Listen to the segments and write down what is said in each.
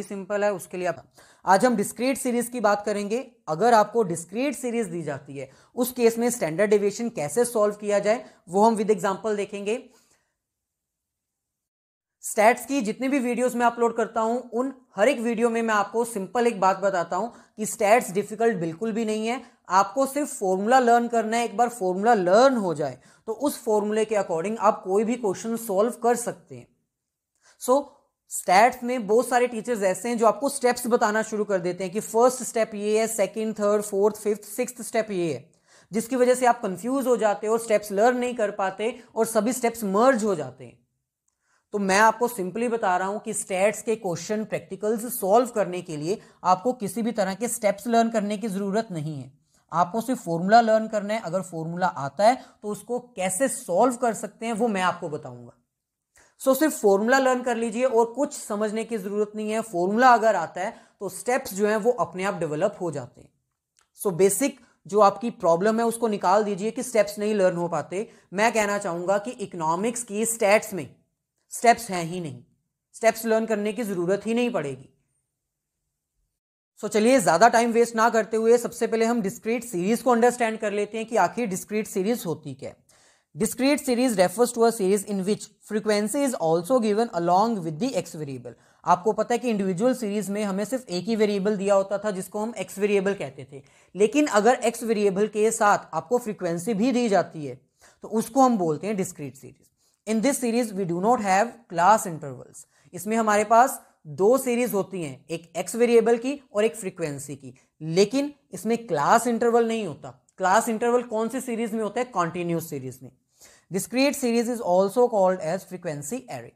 Simple है उसके लिए आप आज हम डिस्क्रीट सीरीज की बात करेंगे अगर आपको डिस्क्रीट सीरीज दी जाती है उस केस में स्टैंडर्ड डिविएशन कैसे सॉल्व किया जाए वो हम विद एग्जांपल देखेंगे स्टैट्स की जितने भी वीडियोस मैं अपलोड करता हूं उन हर एक वीडियो में मैं आपको सिंपल एक बात बताता हूं कि स्टैट्स डिफिकल्ट बिल्कुल भी नहीं है आपको सिर्फ फॉर्मूला लर्न करना है एक बार फॉर्मूला लर्न हो जाए तो उस फॉर्मूले के अकॉर्डिंग आप कोई भी क्वेश्चन सॉल्व कर सकते हैं सो so, स्टैट्स में बहुत सारे टीचर्स ऐसे हैं जो आपको स्टेप्स बताना शुरू कर देते हैं कि फर्स्ट स्टेप ये है second third fourth fifth six step ये है जिसकी वजह से आप कंफ्यूज हो जाते हैं और स्टेप्स लर्न नहीं कर पाते और सभी स्टेप्स मर्ज हो जाते हैं तो मैं आपको सिंपली बता रहा हूं कि स्टेट्स के क्वेश्चन प्रैक्टिकल्स सॉल्व करने के लिए आपको किसी भी तरह के स्टेप्स लर्न करने की ज़रूरत नहीं है आपको सिर्फ फॉर्मूला लर्न करना है अगर फॉर्मूला आता है तो उसको कैसे सॉल्व कर सकते हैं वो मैं आपको बताऊंगा सो so, सिर्फ फॉर्मूला लर्न कर लीजिए और कुछ समझने की जरूरत नहीं है फॉर्मूला अगर आता है तो स्टेप्स जो है वो अपने आप डेवलप हो जाते हैं सो so, बेसिक जो आपकी प्रॉब्लम है उसको निकाल दीजिए कि स्टेप्स नहीं लर्न हो पाते मैं कहना चाहूंगा कि इकोनॉमिक्स की स्टेट्स में स्टेप्स हैं ही नहीं स्टेप्स लर्न करने की जरूरत ही नहीं पड़ेगी सो so, चलिए ज़्यादा टाइम वेस्ट ना करते हुए सबसे पहले हम डिस्क्रीट सीरीज़ को अंडरस्टैंड कर लेते हैं कि आखिर डिस्क्रीट सीरीज़ होती क्या है discrete series refers to as in which which is also given along with the x variable आपको पता है कि इंडिविजुअल सीरीज में हमें सिर्फ एक ही वेरिएबल दिया होता था जिसको हम एक्स वेरिएबल कहते थे लेकिन अगर एक्स वेरिएबल के साथ आपको फ्रीक्वेंसी भी दी जाती है तो उसको हम बोलते हैं discrete series in this series we do not have class intervals इसमें हमारे पास दो सीरीज होती हैं एक एक्स वेरिएबल की और एक फ्रीक्वेंसी की लेकिन इसमें क्लास इंटरवल नहीं होता क्लास इंटरवल कौन सी सीरीज में होता है कॉन्टिन्यूस सीरीज में Discrete series is also called as frequency array.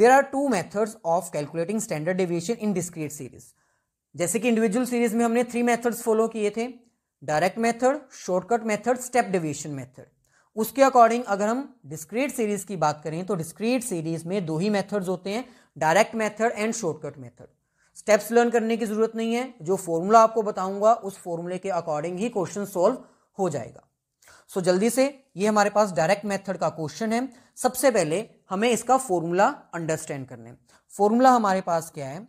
There are two methods of calculating standard deviation in discrete series. जैसे कि इंडिविजुअल सीरीज में हमने थ्री मेथड्स फॉलो किए थे direct method shortcut method step deviation method उसके according अगर हम discrete series की बात करें तो डिस्क्रीट सीरीज में दो ही मेथड्स होते हैं direct method and shortcut method steps learn करने की जरूरत नहीं है जो फॉर्मूला आपको बताऊंगा उस फॉर्मूले के अकॉर्डिंग ही क्वेश्चन सॉल्व हो जाएगा सो जल्दी से ये हमारे पास डायरेक्ट मेथड का क्वेश्चन है सबसे पहले हमें इसका फॉर्मूला अंडरस्टैंड करने फॉर्मूला हमारे पास क्या है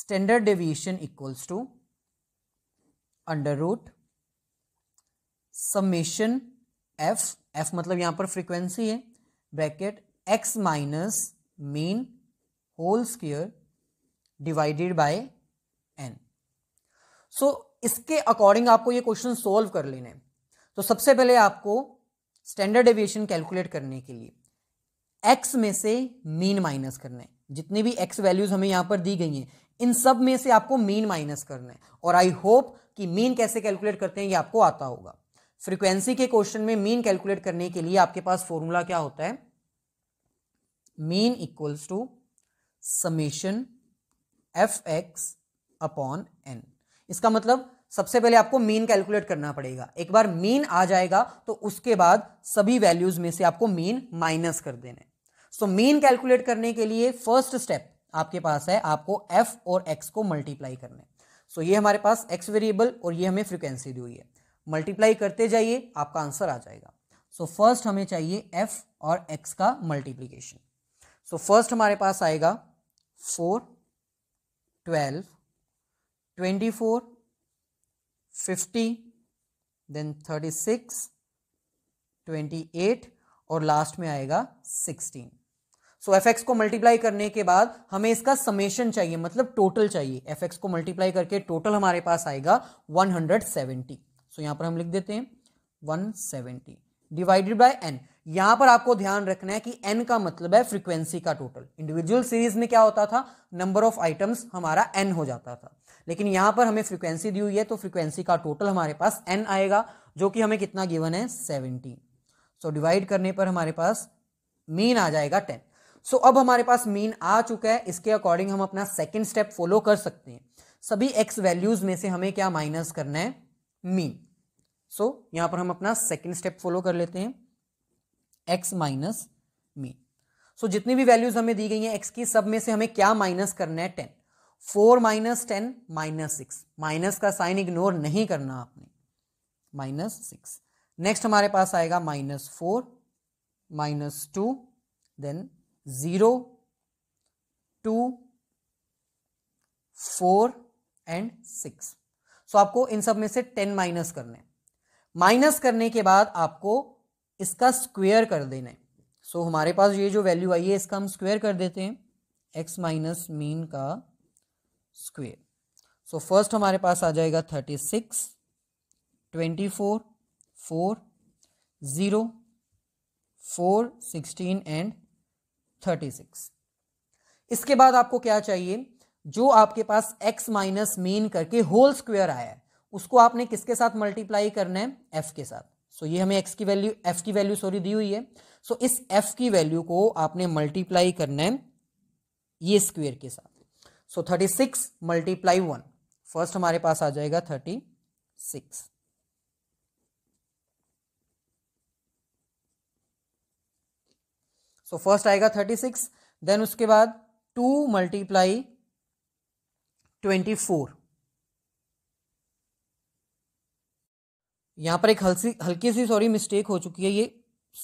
standard deviation equals to under root summation F F मतलब यहां पर फ्रीक्वेंसी है bracket X minus mean whole square divided by N so इसके अकॉर्डिंग आपको ये क्वेश्चन सोल्व कर लेने हैं तो सबसे पहले आपको स्टैंडर्ड एविएशन कैलकुलेट करने के लिए एक्स में से मीन माइनस करना है जितनी भी एक्स वैल्यूज हमें यहां पर दी गई हैं इन सब में से आपको मीन माइनस करना है और आई होप कि मीन कैसे कैलकुलेट करते हैं ये आपको आता होगा फ्रीक्वेंसी के क्वेश्चन में मीन कैलकुलेट करने के लिए आपके पास फॉर्मूला क्या होता है mean equals to summation F X upon N इसका मतलब सबसे पहले आपको मीन कैलकुलेट करना पड़ेगा एक बार मीन आ जाएगा तो उसके बाद सभी वैल्यूज में से आपको मीन माइनस कर देने सो मीन कैलकुलेट करने के लिए फर्स्ट स्टेप आपके पास है आपको एफ और एक्स को मल्टीप्लाई करने सो so, ये हमारे पास एक्स वेरिएबल और ये हमें फ्रिक्वेंसी दी हुई है मल्टीप्लाई करते जाइए आपका आंसर आ जाएगा सो so, फर्स्ट हमें चाहिए एफ और एक्स का मल्टीप्लीकेशन सो फर्स्ट हमारे पास आएगा four twelve twenty four 50 then 36 28 और लास्ट में आएगा 16 सो so, एक्स को मल्टीप्लाई करने के बाद हमें इसका समेशन चाहिए मतलब टोटल चाहिए एफ को मल्टीप्लाई करके टोटल हमारे पास आएगा 170 सो so, यहां पर हम लिख देते हैं 170 डिवाइडेड बाय एन यहां पर आपको ध्यान रखना है कि एन का मतलब है फ्रीक्वेंसी का टोटल इंडिविजुअल सीरीज में क्या होता था नंबर ऑफ आइटम्स हमारा एन हो जाता था लेकिन यहां पर हमें फ्रीक्वेंसी दी हुई है तो फ्रीक्वेंसी का टोटल हमारे पास एन आएगा जो कि हमें कितना गिवन है सेवनटीन सो डिवाइड करने पर हमारे पास मीन आ जाएगा टेन सो so, अब हमारे पास मीन आ चुका है इसके अकॉर्डिंग हम अपना सेकेंड स्टेप फॉलो कर सकते हैं सभी एक्स वैल्यूज में से हमें क्या माइनस करना है मीन सो so, यहां पर हम अपना सेकेंड स्टेप फॉलो कर लेते हैं एक्स माइनस मीन सो जितनी भी वैल्यूज हमें दी गई हैं एक्स की सब में से हमें क्या माइनस करना है ten four minus ten minus six minus का साइन इग्नोर नहीं करना आपने माइनस सिक्स नेक्स्ट हमारे पास आएगा minus four minus two then zero two four and six so आपको इन सब में से टेन माइनस करने माइनस करने के बाद आपको इसका स्क्वेयर कर देना है सो so, हमारे पास ये जो वैल्यू आई है इसका हम स्क्वेयर कर देते हैं एक्स माइनस मीन का स्क्वेयर सो फर्स्ट हमारे पास आ जाएगा thirty six twenty four four zero four sixteen and thirty six इसके बाद आपको क्या चाहिए जो आपके पास x माइनस मीन करके होल स्क्वायर आया है उसको आपने किसके साथ मल्टीप्लाई करना है f के साथ सो so, ये हमें x की वैल्यू f की वैल्यू सॉरी दी हुई है सो so, इस f की वैल्यू को आपने मल्टीप्लाई करना है ये स्क्वायर के साथ so thirty six multiply one first हमारे पास आ जाएगा थर्टी सिक्स सो फर्स्ट आएगा थर्टी सिक्स देन उसके बाद टू मल्टीप्लाई ट्वेंटी फोर यहां पर एक हल्की हल्की सी सॉरी मिस्टेक हो चुकी है ये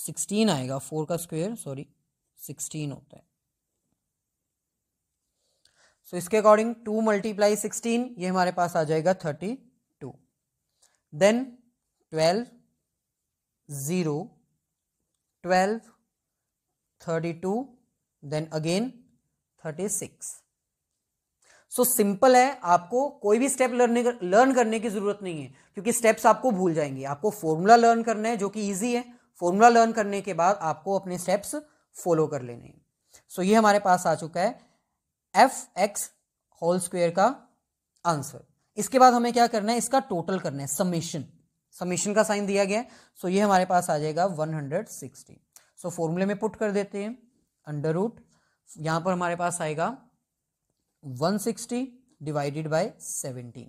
सिक्सटीन आएगा फोर का स्क्वायर सॉरी सिक्सटीन होता है सो तो इसके अकॉर्डिंग टू मल्टीप्लाई सिक्सटीन ये हमारे पास आ जाएगा thirty two then twelve zero twelve thirty two then again thirty six so simple है आपको कोई भी स्टेप लर्न लर्न करने की ज़रूरत नहीं है क्योंकि स्टेप्स आपको भूल जाएंगे आपको फॉर्मूला लर्न करना है जो कि ईजी है फॉर्मूला लर्न करने के बाद आपको अपने स्टेप्स फॉलो कर लेने हैं सो ये हमारे पास आ चुका है एफ एक्स होल स्क्वेयर का आंसर इसके बाद हमें क्या करना है इसका टोटल करना है समेशन समेशन का साइन दिया गया है सो ये हमारे पास आ जाएगा 160 सो फॉर्मूले में पुट कर देते हैं अंडर रूट यहां पर हमारे पास आएगा 160 डिवाइडेड बाय 17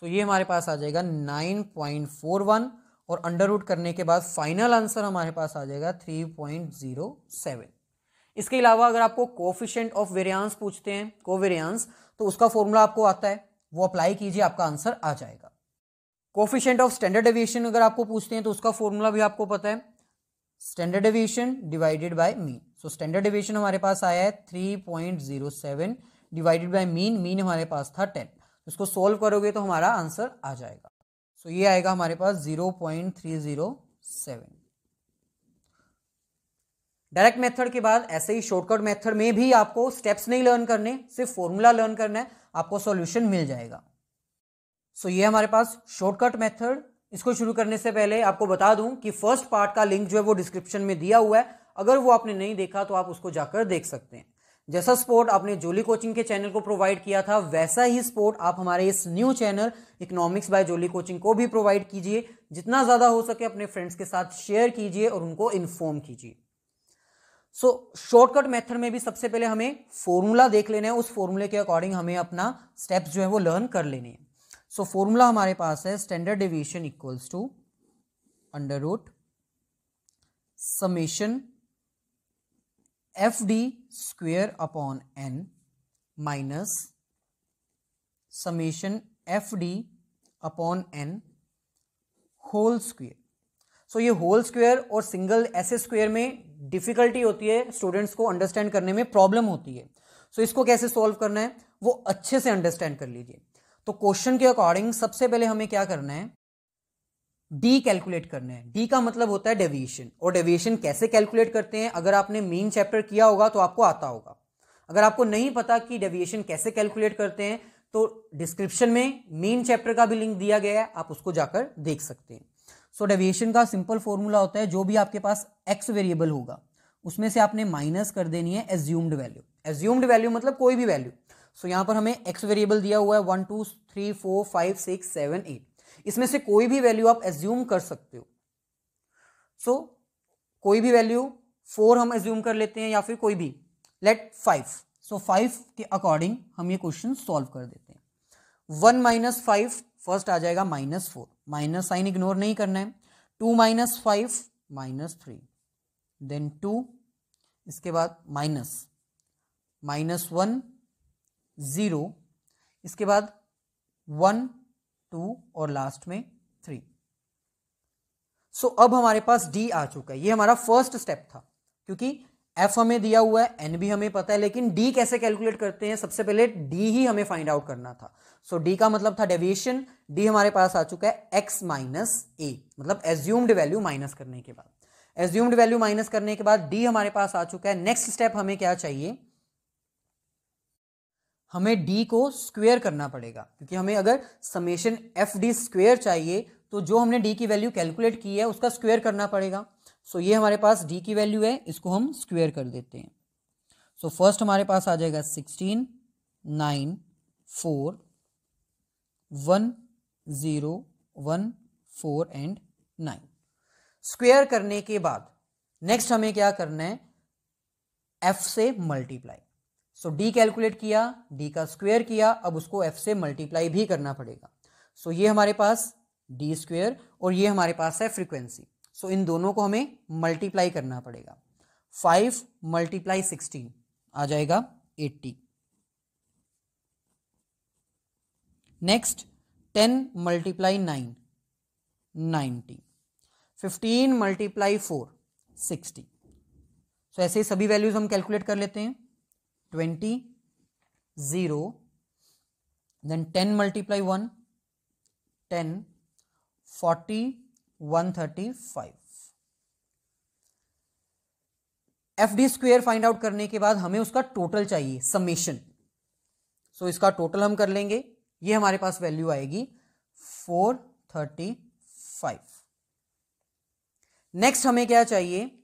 सो so ये हमारे पास आ जाएगा 9.41 और अंडर रूट करने के बाद फाइनल आंसर हमारे पास आ जाएगा 3.07 इसके अलावा अगर आपको कोफिशेंट ऑफ वेरियांस पूछते हैं कोवेरियांस तो उसका फॉर्मूला आपको आता है वो अप्लाई कीजिए आपका आंसर आ जाएगा कोफिशेंट ऑफ स्टैंडर्ड एविएशन अगर आपको पूछते हैं तो उसका फॉर्मूला भी आपको पता है standard deviation divided by mean so standard deviation हमारे पास आया है three point zero seven divided by mean mean हमारे पास था टेन उसको सोल्व करोगे तो हमारा आंसर आ जाएगा सो so ये आएगा हमारे पास zero point three zero seven direct method के बाद ऐसे ही शॉर्टकट मेथड में भी आपको स्टेप्स नहीं लर्न करने सिर्फ फॉर्मूला लर्न करना है आपको सॉल्यूशन मिल जाएगा सो so, ये हमारे पास शॉर्टकट मेथड इसको शुरू करने से पहले आपको बता दूं कि फर्स्ट पार्ट का लिंक जो है वो डिस्क्रिप्शन में दिया हुआ है अगर वो आपने नहीं देखा तो आप उसको जाकर देख सकते हैं जैसा स्पोर्ट आपने जोली कोचिंग के चैनल को प्रोवाइड किया था वैसा ही स्पोर्ट आप हमारे इस new channel economics by Jolly coaching को भी प्रोवाइड कीजिए जितना ज़्यादा हो सके अपने फ्रेंड्स के साथ शेयर कीजिए और उनको इन्फॉर्म कीजिए सो शॉर्टकट मेथड में भी सबसे पहले हमें फॉर्मूला देख लेना है उस फॉर्मूले के अकॉर्डिंग हमें अपना स्टेप्स जो है वो लर्न कर लेने हैं सो फॉर्मूला हमारे पास है standard deviation equals to under root summation F D square upon N minus summation F D upon N whole square so ये होल स्क्वायर और सिंगल ऐसे स्क्वायर में डिफिकल्टी होती है स्टूडेंट्स को अंडरस्टैंड करने में प्रॉब्लम होती है सो so, इसको कैसे सॉल्व करना है वो अच्छे से अंडरस्टैंड कर लीजिए तो क्वेश्चन के अकॉर्डिंग सबसे पहले हमें क्या करना है डी कैलकुलेट करना है डी का मतलब होता है डेविएशन और डेविएशन कैसे कैलकुलेट करते हैं अगर आपने मेन चैप्टर किया होगा तो आपको आता होगा अगर आपको नहीं पता कि डेविएशन कैसे कैलकुलेट करते हैं तो डिस्क्रिप्शन में मेन चैप्टर का भी लिंक दिया गया है आप उसको जाकर देख सकते हैं सो डेविएशन का सिंपल फॉर्मूला होता है जो भी आपके पास एक्स वेरिएबल होगा उसमें से आपने माइनस कर देनी है एज्यूम्ड वैल्यू एज्यूम्ड वैल्यू मतलब कोई भी वैल्यू सो so, यहाँ पर हमें एक्स वेरिएबल दिया हुआ है one two three four five six seven eight इसमें से कोई भी वैल्यू आप एज्यूम कर सकते हो सो so, कोई भी वैल्यू फोर हम एज्यूम कर लेते हैं या फिर कोई भी लेट फाइव सो फाइव के अकॉर्डिंग हम ये क्वेश्चन सॉल्व कर देते हैं वन माइनस फाइव फर्स्ट आ जाएगा minus four minus sign ignore नहीं करना है two minus five minus three then two इसके बाद माइनस माइनस वन ज़ीरो इसके बाद वन टू और लास्ट में थ्री सो so, अब हमारे पास डी आ चुका है ये हमारा फर्स्ट स्टेप था क्योंकि एफ हमें दिया हुआ है एन भी हमें पता है लेकिन डी कैसे कैलकुलेट करते हैं सबसे पहले डी ही हमें फाइंड आउट करना था सो so, डी का मतलब था डेविएशन डी हमारे पास आ चुका है एक्स माइनस ए मतलब एज्यूम्ड वैल्यू माइनस करने के बाद एज्यूम्ड वैल्यू माइनस करने के बाद डी हमारे पास आ चुका है नेक्स्ट स्टेप हमें क्या चाहिए हमें डी को स्क्वेयर करना पड़ेगा क्योंकि हमें अगर समेशन एफ डी स्क्वेयर चाहिए तो जो हमने डी की वैल्यू कैलकुलेट की है उसका स्क्वेयर करना पड़ेगा सो so, ये हमारे पास डी की वैल्यू है इसको हम स्क्वेयर कर देते हैं सो so, फर्स्ट हमारे पास आ जाएगा sixteen nine four one zero one four and nine square करने के बाद नेक्स्ट हमें क्या करना है एफ से मल्टीप्लाई सो डी कैलकुलेट किया डी का स्क्वेयर किया अब उसको एफ से मल्टीप्लाई भी करना पड़ेगा सो so, ये हमारे पास डी स्क्वेयर और ये हमारे पास है फ्रीक्वेंसी सो इन दोनों को हमें मल्टीप्लाई करना पड़ेगा फाइव मल्टीप्लाई सिक्सटीन आ जाएगा eighty next ten multiply nine ninety fifteen multiply four sixty so ऐसे सभी वैल्यूज हम कैलकुलेट कर लेते हैं twenty zero then ten multiply one ten forty 135 F D square find out करने के बाद हमें उसका टोटल चाहिए समेशन सो so, इसका टोटल हम कर लेंगे ये हमारे पास वैल्यू आएगी 435 नेक्स्ट हमें क्या चाहिए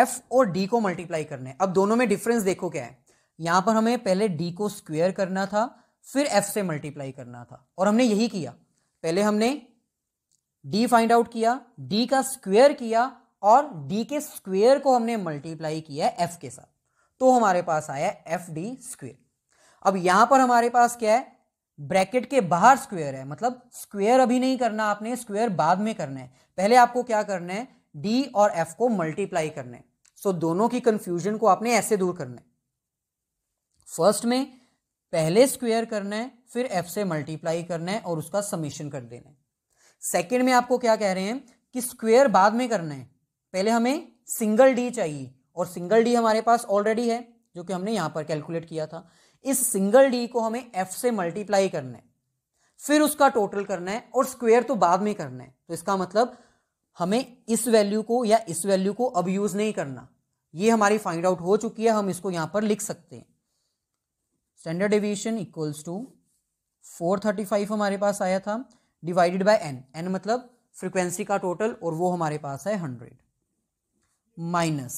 एफ और डी को मल्टीप्लाई करने अब दोनों में डिफरेंस देखो क्या है यहां पर हमें पहले डी को स्क्वेयर करना था फिर एफ से मल्टीप्लाई करना था और हमने यही किया पहले हमने डी फाइंड आउट किया डी का स्क्वेयर किया और डी के स्क्वेयर को हमने मल्टीप्लाई किया एफ के साथ तो हमारे पास आया एफ डी स्क्वेयर अब यहां पर हमारे पास क्या है ब्रैकेट के बाहर स्क्वेयर है मतलब स्क्वेयर अभी नहीं करना आपने स्क्वेयर बाद में करना है पहले आपको क्या करना है डी और एफ को मल्टीप्लाई करना है सो so, दोनों की कंफ्यूजन को आपने ऐसे दूर करना है फर्स्ट में पहले स्क्वेयर करना है फिर एफ से मल्टीप्लाई करना है और उसका समीशन कर देना है सेकेंड में आपको क्या कह रहे हैं कि स्क्वेयर बाद में करना है पहले हमें सिंगल डी चाहिए और सिंगल डी हमारे पास ऑलरेडी है जो कि हमने यहां पर कैलकुलेट किया था इस सिंगल डी को हमें एफ से मल्टीप्लाई करना है फिर उसका टोटल करना है और स्क्वेयर तो बाद में करना है तो इसका मतलब हमें इस वैल्यू को या इस वैल्यू को अब यूज़ नहीं करना ये हमारी फाइंड आउट हो चुकी है हम इसको यहां पर लिख सकते हैं स्टैंडर्ड एविएशन इक्वल्स टू 435 हमारे पास आया था डिवाइडेड बाय एन एन मतलब फ्रीक्वेंसी का टोटल और वो हमारे पास है हंड्रेड माइनस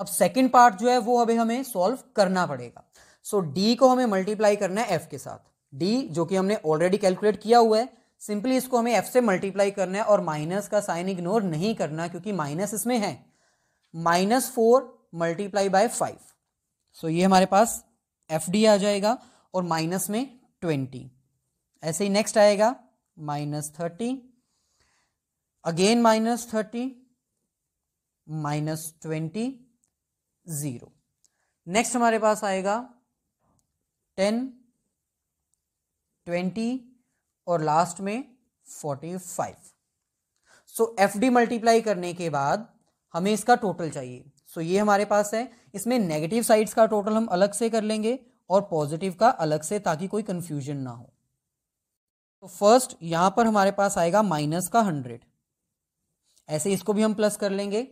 अब सेकेंड पार्ट जो है वो अभी हमें सॉल्व करना पड़ेगा सो so, डी को हमें मल्टीप्लाई करना है एफ के साथ डी जो कि हमने ऑलरेडी कैलकुलेट किया हुआ है सिंपली इसको हमें एफ से मल्टीप्लाई करना है और माइनस का साइन इग्नोर नहीं करना क्योंकि माइनस इसमें है minus four multiply by five so ये हमारे पास एफ डी आ जाएगा और माइनस में ट्वेंटी ऐसे ही नेक्स्ट आएगा minus thirty again minus thirty minus twenty zero next हमारे पास आएगा टेन ट्वेंटी और लास्ट में forty five so F D multiply करने के बाद हमें इसका टोटल चाहिए सो so ये हमारे पास है इसमें नेगेटिव साइड्स का टोटल हम अलग से कर लेंगे और पॉजिटिव का अलग से ताकि कोई कंफ्यूजन ना हो तो फर्स्ट यहां पर हमारे पास आएगा माइनस का हंड्रेड ऐसे इसको भी हम प्लस कर लेंगे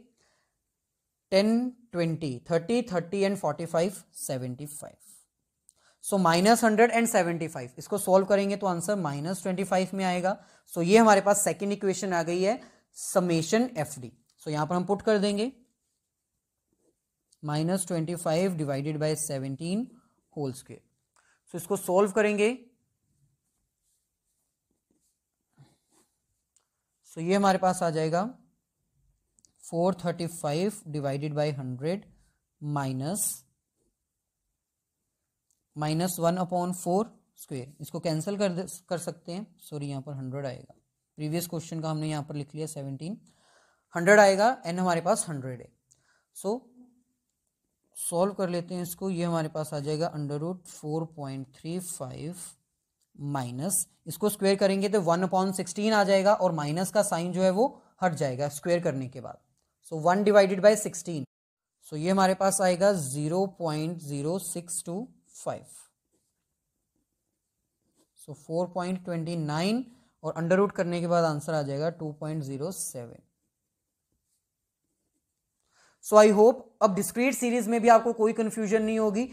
ten twenty thirty thirty and forty five seventy five so minus hundred and seventy five इसको सॉल्व करेंगे तो आंसर माइनस ट्वेंटी फाइव में आएगा सो so ये हमारे पास सेकेंड इक्वेशन आ गई है समेशन एफ डी सो यहां पर हम पुट कर देंगे minus twenty five divided by seventeen whole square so इसको सोल्व करेंगे सो so, ये हमारे पास आ जाएगा four thirty five divided by hundred minus minus one upon four square इसको कैंसिल कर कर सकते हैं सॉरी यहाँ पर हंड्रेड आएगा प्रीवियस क्वेश्चन का हमने यहाँ पर लिख लिया सेवनटीन हंड्रेड आएगा एन हमारे पास हंड्रेड है सो सॉल्व कर लेते हैं इसको ये हमारे पास आ जाएगा under root four point three five minus इसको स्क्वेयर करेंगे तो वन अपॉन सिक्सटीन आ जाएगा और माइनस का साइन जो है वो हट जाएगा स्क्वेयर करने के बाद so one divided by sixteen so ये हमारे पास आएगा zero point zero six two five so four point twenty nine और अंडर रूट करने के बाद आंसर आ जाएगा two point zero seven so I hope अब डिस्क्रीट सीरीज में भी आपको कोई कंफ्यूजन नहीं होगी